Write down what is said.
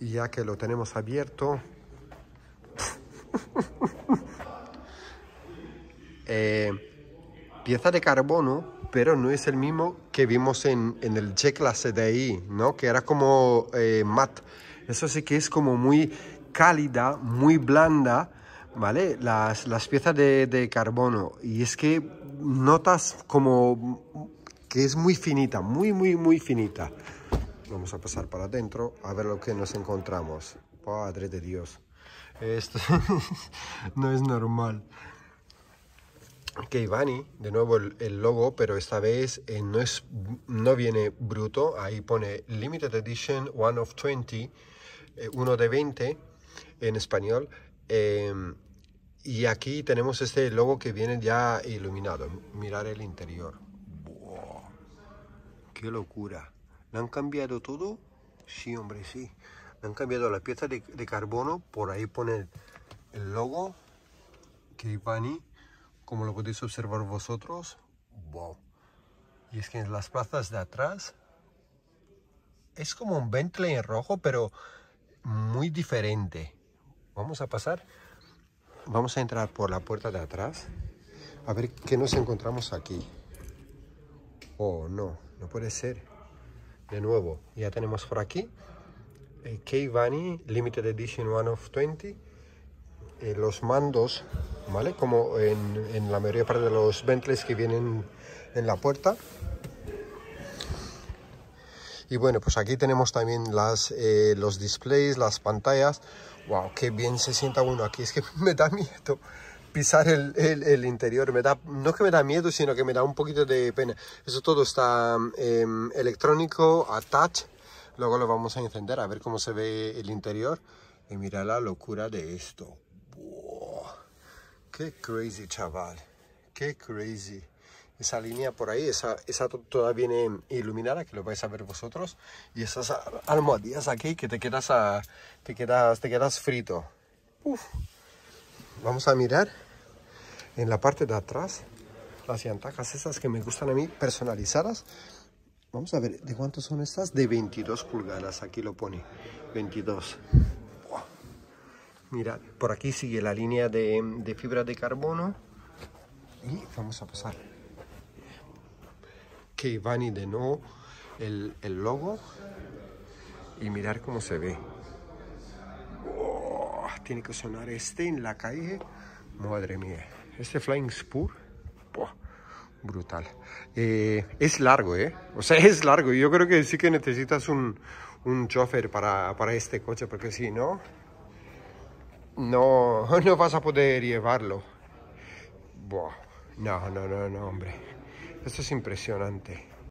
ya que lo tenemos abierto, eh, pieza de carbono, pero no es el mismo que vimos en, el check clase de ahí, ¿no? Que era como eh, mat. Eso sí que es como muy cálida, muy blanda, ¿vale? Las, piezas de, carbono. Y es que notas como que es muy finita, muy, muy, muy finita. Vamos a pasar para adentro a ver lo que nos encontramos. Padre de Dios. Esto no es normal. Keivani, de nuevo el, logo, pero esta vez eh, no, es, no viene bruto. Ahí pone Limited Edition, One of 20, eh, uno de 20 en español. Eh, y aquí tenemos este logo que viene ya iluminado. Mirar el interior. ¡Qué locura! ¿Lo han cambiado todo? Sí, hombre, sí. han cambiado la pieza de, carbono. Por ahí pone el logo Kevani, como lo podéis observar vosotros. ¡Wow! Y es que en las plazas de atrás es como un Bentley en rojo, pero muy diferente. Vamos a pasar. Vamos a entrar por la puerta de atrás. A ver qué nos encontramos aquí. Oh, no, no puede ser de nuevo, ya tenemos por aquí el eh, Bunny Limited Edition One of 20. Eh, los mandos, ¿vale? Como en, la mayoría parte de los Bentleys que vienen en la puerta. Y bueno, pues aquí tenemos también las, eh, los displays, las pantallas. ¡Wow! ¡Qué bien se sienta uno aquí! Es que me da miedo pisar el, el, interior. Me da, no que me da miedo, sino que me da un poquito de pena. Eso todo está em, electrónico, a touch. Luego lo vamos a encender a ver cómo se ve el interior. Y mira la locura de esto. ¡Qué crazy, chaval! ¡Qué crazy! Esa línea por ahí, esa, esa toda viene iluminada, que lo vais a ver vosotros. Y esas almohadillas aquí que te quedas, a, te quedas, te quedas frito vamos a mirar en la parte de atrás las llantajas esas que me gustan a mí personalizadas vamos a ver de cuánto son estas de 22 pulgadas aquí lo pone 22 Mira, por aquí sigue la línea de, fibra de carbono y vamos a pasar que van y de nuevo el, el logo y mirar cómo se ve tiene que sonar este en la calle. Madre mía. Este Flying Spur. brutal. Eh, es largo, ¿eh? O sea, es largo. Yo creo que sí que necesitas un, un chofer para, para este coche, porque si no, no, no vas a poder llevarlo. no, no, no, no, hombre. Esto es impresionante.